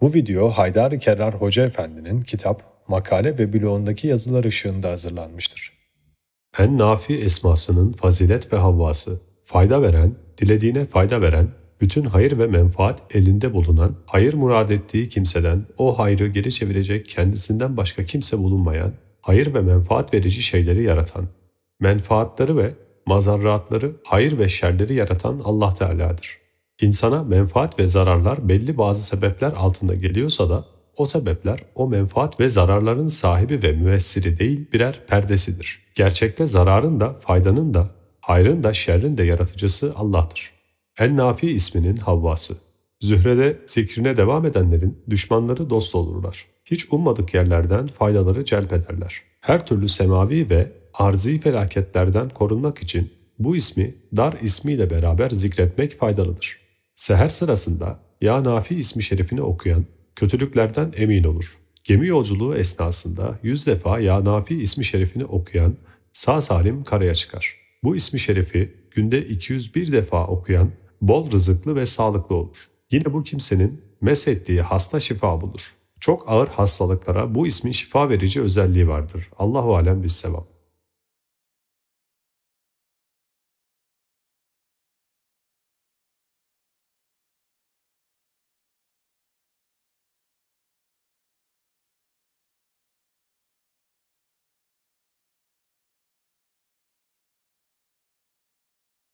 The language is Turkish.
Bu video Haydar Kerrar Hoca Efendi'nin kitap, makale ve bloğundaki yazılar ışığında hazırlanmıştır. En Nafi esmasının fazilet ve havvası, fayda veren, dilediğine fayda veren, bütün hayır ve menfaat elinde bulunan, hayır murad ettiği kimseden o hayrı geri çevirecek kendisinden başka kimse bulunmayan, hayır ve menfaat verici şeyleri yaratan, menfaatları ve mazarratları, hayır ve şerleri yaratan Allah Teala'dır. İnsana menfaat ve zararlar belli bazı sebepler altında geliyorsa da o sebepler o menfaat ve zararların sahibi ve müessiri değil birer perdesidir. Gerçekte zararın da faydanın da hayrın da şerrin de yaratıcısı Allah'tır. En-Nafi isminin havvası. Zührede zikrine devam edenlerin düşmanları dost olurlar. Hiç ummadık yerlerden faydaları celp ederler. Her türlü semavi ve arzi felaketlerden korunmak için bu ismi dar ismiyle beraber zikretmek faydalıdır. Seher sırasında Ya Nafi ismi şerifini okuyan kötülüklerden emin olur. Gemi yolculuğu esnasında yüz defa Ya Nafi ismi şerifini okuyan sağ salim karaya çıkar. Bu ismi şerifi günde 201 defa okuyan bol rızıklı ve sağlıklı olur. Yine bu kimsenin mesettiği hasta şifa bulur. Çok ağır hastalıklara bu ismin şifa verici özelliği vardır. Allahu alem bis sevap.